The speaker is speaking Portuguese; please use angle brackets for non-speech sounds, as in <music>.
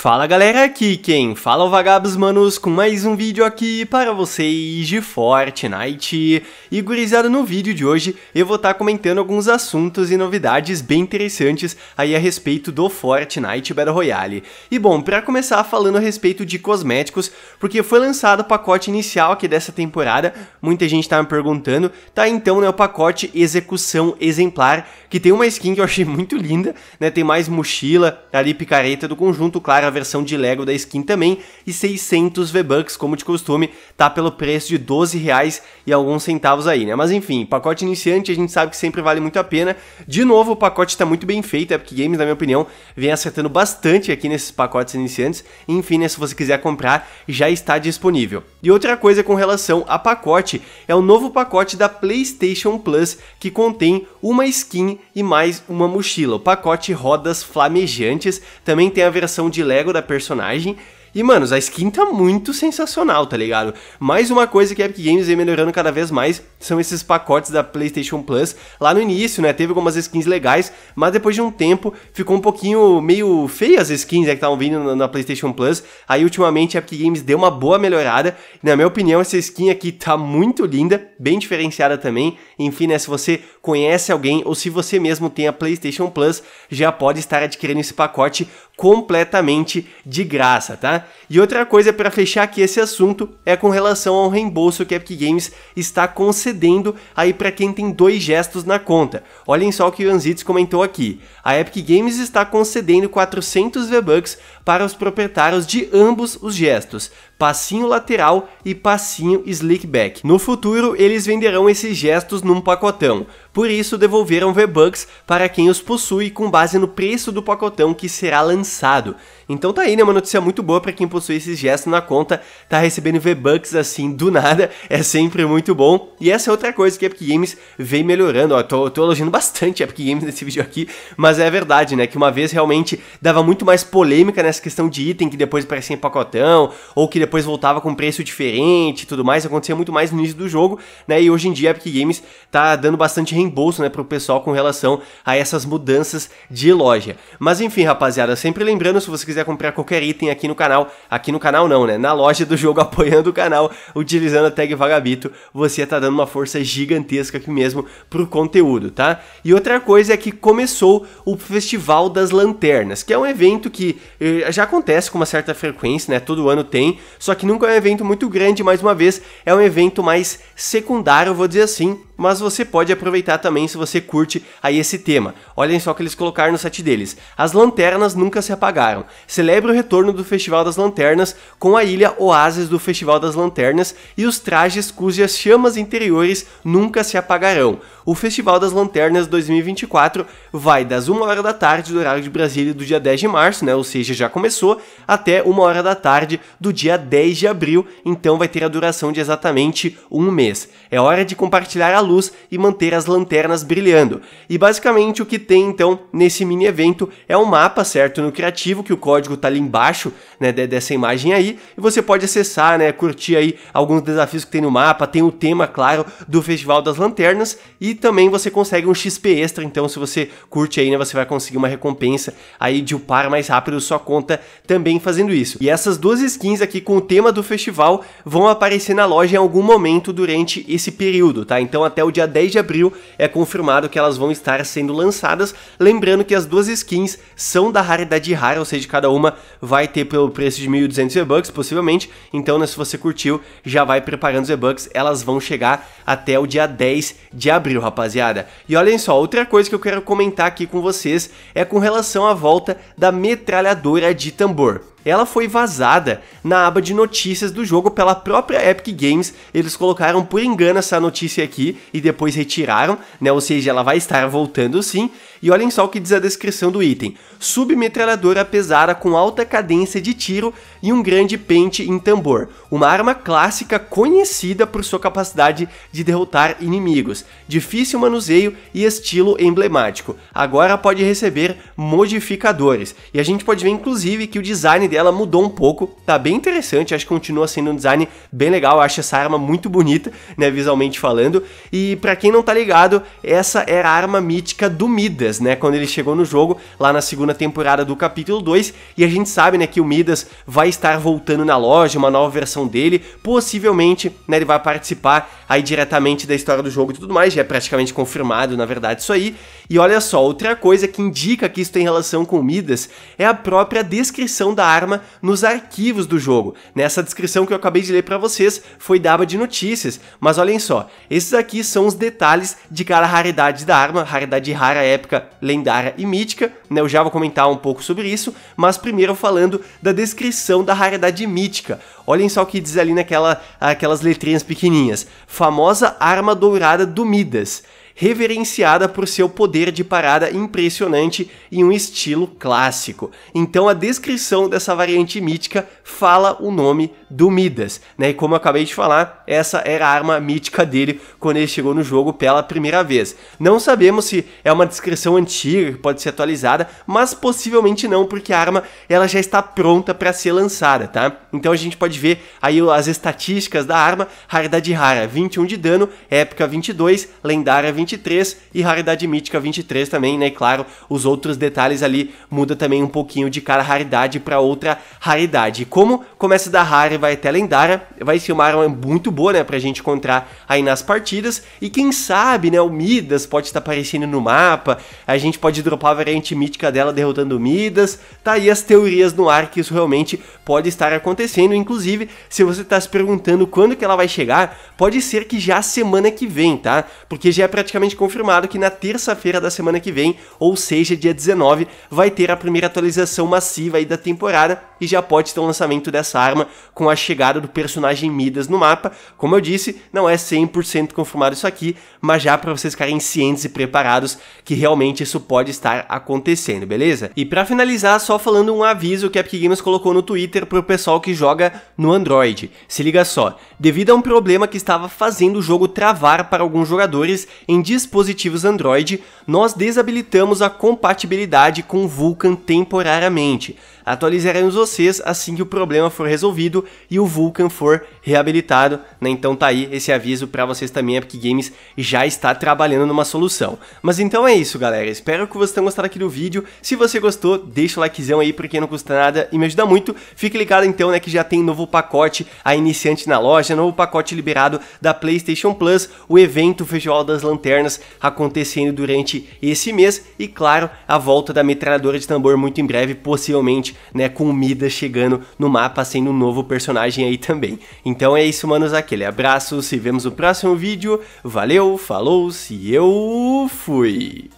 Fala galera, aqui quem fala é o Vagabos Manos com mais um vídeo aqui para vocês de Fortnite. E gurizada, no vídeo de hoje eu vou estar tá comentando alguns assuntos e novidades bem interessantes aí a respeito do Fortnite Battle Royale. E bom, para começar falando a respeito de cosméticos, porque foi lançado o pacote inicial aqui dessa temporada, muita gente tá me perguntando, tá então né, o pacote execução exemplar, que tem uma skin que eu achei muito linda, né, tem mais mochila, ali picareta do conjunto, claro, a versão de Lego da skin também, e 600 V-Bucks, como de costume, tá pelo preço de 12 reais e alguns centavos aí, né? Mas enfim, pacote iniciante a gente sabe que sempre vale muito a pena. De novo, o pacote está muito bem feito, é porque Games, na minha opinião, vem acertando bastante aqui nesses pacotes iniciantes. Enfim, né, se você quiser comprar, já está disponível. E outra coisa com relação a pacote, é o novo pacote da PlayStation Plus, que contém uma skin e mais uma mochila. O pacote Rodas Flamejantes também tem a versão de Lego da personagem. E, mano, a skin tá muito sensacional, tá ligado? Mais uma coisa que a Epic Games vem melhorando cada vez mais são esses pacotes da PlayStation Plus. Lá no início, né, teve algumas skins legais, mas depois de um tempo ficou um pouquinho meio feia as skins né, que estavam vindo na, PlayStation Plus. Aí, ultimamente, a Epic Games deu uma boa melhorada. na minha opinião, essa skin aqui tá muito linda, bem diferenciada também. Enfim, né, se você conhece alguém ou se você mesmo tem a PlayStation Plus, já pode estar adquirindo esse pacote completamente de graça, tá? E outra coisa para fechar aqui esse assunto é com relação ao reembolso que a Epic Games está concedendo aí para quem tem dois gestos na conta. Olhem só o que o Anzitz comentou aqui. A Epic Games está concedendo 400 V-Bucks para os proprietários de ambos os gestos, passinho lateral e passinho slickback. No futuro, eles venderão esses gestos num pacotão, por isso devolveram V-Bucks para quem os possui com base no preço do pacotão que será lançado. Então tá aí, né, uma notícia muito boa para quem possui esses gestos na conta, tá recebendo V-Bucks assim do nada, <laughs> é sempre muito bom. E essa é outra coisa que a Epic Games vem melhorando, ó, tô, tô elogiando bastante a Epic Games nesse vídeo aqui, mas é verdade, né, que uma vez realmente dava muito mais polêmica nessa questão de item que depois aparecia em pacotão, ou que depois depois voltava com preço diferente e tudo mais, acontecia muito mais no início do jogo, né? E hoje em dia a Epic Games tá dando bastante reembolso, né, pro pessoal com relação a essas mudanças de loja. Mas enfim, rapaziada, sempre lembrando, se você quiser comprar qualquer item aqui no canal, aqui no canal não, né, na loja do jogo <laughs> apoiando o canal, utilizando a tag Vagabito, você tá dando uma força gigantesca aqui mesmo pro conteúdo, tá? E outra coisa é que começou o Festival das Lanternas, que é um evento que eh, já acontece com uma certa frequência, né, todo ano tem, só que nunca é um evento muito grande, mais uma vez, é um evento mais secundário, vou dizer assim, mas você pode aproveitar também se você curte aí esse tema. Olhem só o que eles colocaram no site deles. As lanternas nunca se apagaram. Celebre o retorno do Festival das Lanternas com a ilha Oásis do Festival das Lanternas e os trajes cujas chamas interiores nunca se apagarão. O Festival das Lanternas 2024 vai das 1 hora da tarde do horário de Brasília do dia 10 de março, né? Ou seja, já começou, até 1 hora da tarde do dia 10 de abril, então vai ter a duração de exatamente um mês. É hora de compartilhar a luz e manter as lanternas brilhando. E basicamente o que tem então nesse mini evento é um mapa, certo? No criativo, que o código tá ali embaixo, né, dessa imagem aí, e você pode acessar, né, curtir aí alguns desafios que tem no mapa, tem o tema, claro, do Festival das Lanternas e também você consegue um XP extra, então se você curte aí, né, você vai conseguir uma recompensa aí de upar mais rápido sua conta também fazendo isso. E essas duas skins aqui com o tema do festival vão aparecer na loja em algum momento durante esse período, tá? Então até até o dia 10 de abril é confirmado que elas vão estar sendo lançadas. Lembrando que as duas skins são da raridade rara, ou seja, cada uma vai ter pelo preço de 1.200 V-Bucks, possivelmente. Então, né, se você curtiu, já vai preparando os V-Bucks, elas vão chegar até o dia 10 de abril, rapaziada. E olhem só, outra coisa que eu quero comentar aqui com vocês é com relação à volta da metralhadora de tambor ela foi vazada na aba de notícias do jogo pela própria Epic Games. Eles colocaram por engano essa notícia aqui e depois retiraram, né? Ou seja, ela vai estar voltando sim. E olhem só o que diz a descrição do item: submetralhadora pesada com alta cadência de tiro e um grande pente em tambor. Uma arma clássica conhecida por sua capacidade de derrotar inimigos, difícil manuseio e estilo emblemático. Agora pode receber modificadores. E a gente pode ver inclusive que o design dela mudou um pouco, tá bem interessante, acho que continua sendo um design bem legal, acho essa arma muito bonita, né, visualmente falando. E para quem não tá ligado, essa era a arma mítica do Mida Midas, né? Quando ele chegou no jogo, lá na segunda temporada do capítulo 2, e a gente sabe, né, que o Midas vai estar voltando na loja, uma nova versão dele, possivelmente, né, ele vai participar aí diretamente da história do jogo e tudo mais, já é praticamente confirmado, na verdade, isso aí. E olha só, outra coisa que indica que isso tem relação com o Midas é a própria descrição da arma nos arquivos do jogo. Nessa né, descrição que eu acabei de ler para vocês foi dada de notícias, mas olhem só, esses aqui são os detalhes de cada raridade da arma, raridade rara épica lendária e mítica, né? Eu já vou comentar um pouco sobre isso, mas primeiro falando da descrição da raridade mítica. Olhem só o que diz ali naquela aquelas letrinhas pequenininhas. Famosa arma dourada do Midas reverenciada por seu poder de parada impressionante e um estilo clássico. Então a descrição dessa variante mítica fala o nome do Midas, né? E como eu acabei de falar, essa era a arma mítica dele quando ele chegou no jogo pela primeira vez. Não sabemos se é uma descrição antiga que pode ser atualizada, mas possivelmente não, porque a arma ela já está pronta para ser lançada, tá? Então a gente pode ver aí as estatísticas da arma, raridade rara 21 de dano, épica 22, lendária 22 23 e raridade mítica 23 também, né? Claro, os outros detalhes ali muda também um pouquinho de cada raridade para outra raridade. como começa da rara e vai até lendária, vai ser uma arma muito boa, né, pra gente encontrar aí nas partidas. E quem sabe, né, o Midas pode estar aparecendo no mapa, a gente pode dropar a variante mítica dela derrotando o Midas. Tá aí as teorias no ar que isso realmente pode estar acontecendo. Inclusive, se você tá se perguntando quando que ela vai chegar, pode ser que já semana que vem, tá? Porque já é praticamente praticamente confirmado que na terça-feira da semana que vem, ou seja, dia 19, vai ter a primeira atualização massiva da temporada e já pode ter o um lançamento dessa arma com a chegada do personagem Midas no mapa. Como eu disse, não é 100% confirmado isso aqui, mas já para vocês ficarem cientes e preparados que realmente isso pode estar acontecendo, beleza? E para finalizar, só falando um aviso que a Epic Games colocou no Twitter pro pessoal que joga no Android. Se liga só, devido a um problema que estava fazendo o jogo travar para alguns jogadores em dispositivos Android, nós desabilitamos a compatibilidade com Vulkan temporariamente. Atualizaremos vocês assim que o problema for resolvido e o Vulcan for reabilitado, né? Então tá aí esse aviso para vocês também, a Epic Games já está trabalhando numa solução. Mas então é isso, galera. Espero que vocês tenham gostado aqui do vídeo. Se você gostou, deixa o likezão aí porque não custa nada e me ajuda muito. Fique ligado então, né, que já tem novo pacote a iniciante na loja, novo pacote liberado da PlayStation Plus, o evento Festival das Lanternas acontecendo durante esse mês e claro, a volta da metralhadora de tambor muito em breve, possivelmente né, com o Midas chegando no mapa sendo um novo personagem aí também. Então é isso, manos, aquele abraço, se vemos no próximo vídeo, valeu, falou, se eu fui!